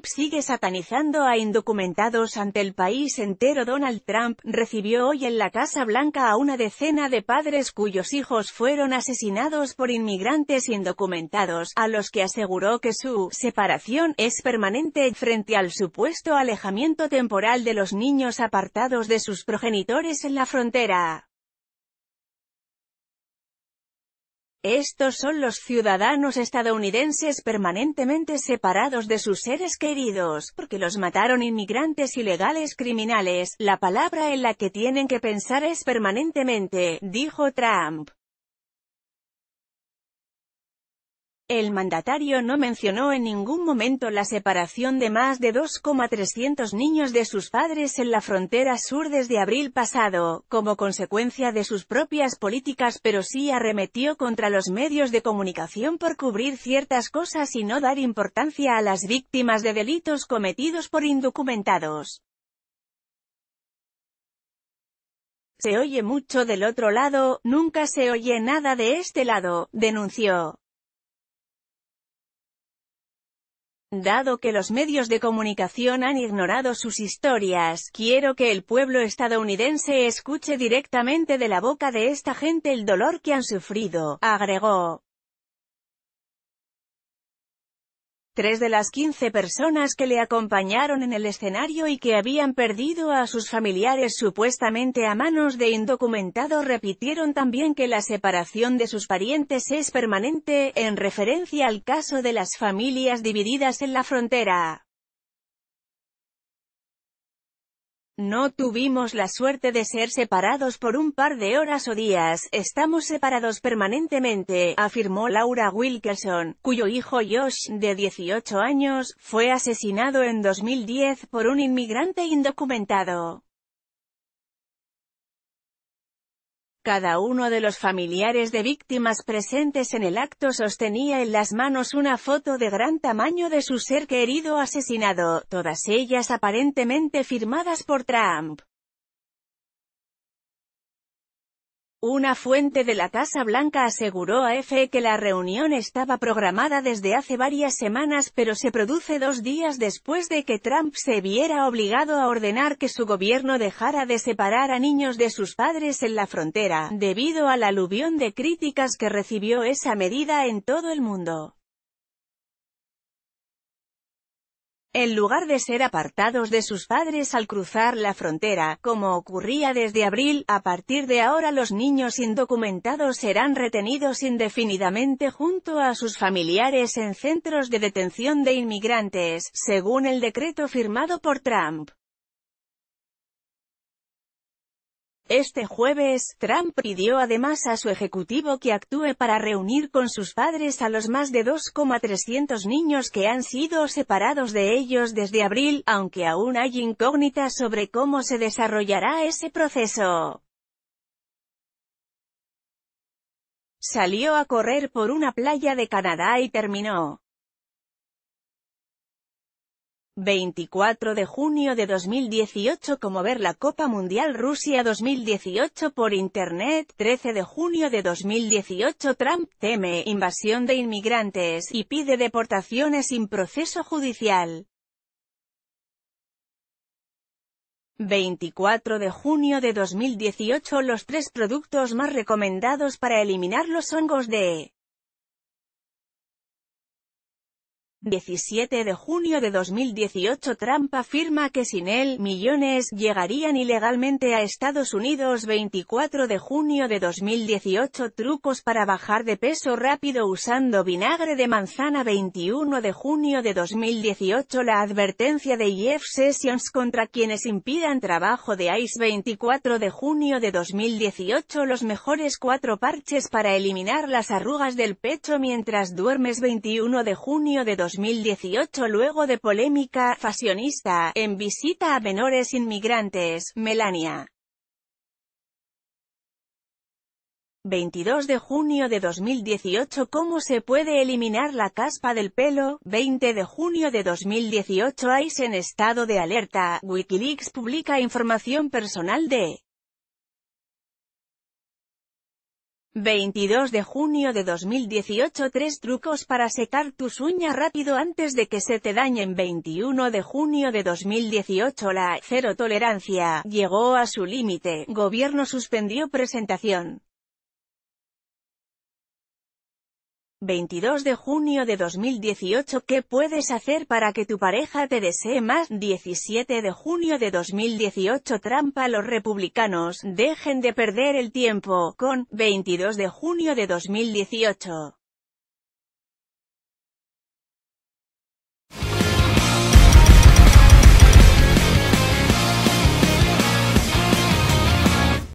Trump sigue satanizando a indocumentados ante el país entero. Donald Trump recibió hoy en la Casa Blanca a una decena de padres cuyos hijos fueron asesinados por inmigrantes indocumentados, a los que aseguró que su separación es permanente frente al supuesto alejamiento temporal de los niños apartados de sus progenitores en la frontera. Estos son los ciudadanos estadounidenses permanentemente separados de sus seres queridos, porque los mataron inmigrantes ilegales criminales, la palabra en la que tienen que pensar es permanentemente, dijo Trump. El mandatario no mencionó en ningún momento la separación de más de 2,300 niños de sus padres en la frontera sur desde abril pasado, como consecuencia de sus propias políticas pero sí arremetió contra los medios de comunicación por cubrir ciertas cosas y no dar importancia a las víctimas de delitos cometidos por indocumentados. Se oye mucho del otro lado, nunca se oye nada de este lado, denunció. Dado que los medios de comunicación han ignorado sus historias, quiero que el pueblo estadounidense escuche directamente de la boca de esta gente el dolor que han sufrido, agregó. Tres de las 15 personas que le acompañaron en el escenario y que habían perdido a sus familiares supuestamente a manos de indocumentados repitieron también que la separación de sus parientes es permanente, en referencia al caso de las familias divididas en la frontera. No tuvimos la suerte de ser separados por un par de horas o días, estamos separados permanentemente, afirmó Laura Wilkerson, cuyo hijo Josh, de 18 años, fue asesinado en 2010 por un inmigrante indocumentado. Cada uno de los familiares de víctimas presentes en el acto sostenía en las manos una foto de gran tamaño de su ser querido asesinado, todas ellas aparentemente firmadas por Trump. Una fuente de la Casa Blanca aseguró a EFE que la reunión estaba programada desde hace varias semanas pero se produce dos días después de que Trump se viera obligado a ordenar que su gobierno dejara de separar a niños de sus padres en la frontera, debido al aluvión de críticas que recibió esa medida en todo el mundo. en lugar de ser apartados de sus padres al cruzar la frontera, como ocurría desde abril, a partir de ahora los niños indocumentados serán retenidos indefinidamente junto a sus familiares en centros de detención de inmigrantes, según el decreto firmado por Trump. Este jueves, Trump pidió además a su ejecutivo que actúe para reunir con sus padres a los más de 2,300 niños que han sido separados de ellos desde abril, aunque aún hay incógnitas sobre cómo se desarrollará ese proceso. Salió a correr por una playa de Canadá y terminó 24 de junio de 2018 como ver la Copa Mundial Rusia 2018 por Internet, 13 de junio de 2018 Trump teme invasión de inmigrantes y pide deportaciones sin proceso judicial. 24 de junio de 2018 Los tres productos más recomendados para eliminar los hongos de 17 de junio de 2018 Trump afirma que sin él, millones, llegarían ilegalmente a Estados Unidos 24 de junio de 2018 Trucos para bajar de peso rápido usando vinagre de manzana 21 de junio de 2018 La advertencia de Jeff Sessions contra quienes impidan trabajo de ICE 24 de junio de 2018 Los mejores cuatro parches para eliminar las arrugas del pecho mientras duermes 21 de junio de 2018 luego de polémica fashionista, en visita a menores inmigrantes, Melania. 22 de junio de 2018 ¿Cómo se puede eliminar la caspa del pelo? 20 de junio de 2018 ice en estado de alerta, Wikileaks publica información personal de 22 de junio de 2018 Tres trucos para secar tus uñas rápido antes de que se te dañen 21 de junio de 2018 La cero tolerancia llegó a su límite, gobierno suspendió presentación. 22 de junio de 2018 ¿Qué puedes hacer para que tu pareja te desee más? 17 de junio de 2018 Trampa los republicanos, dejen de perder el tiempo, con, 22 de junio de 2018.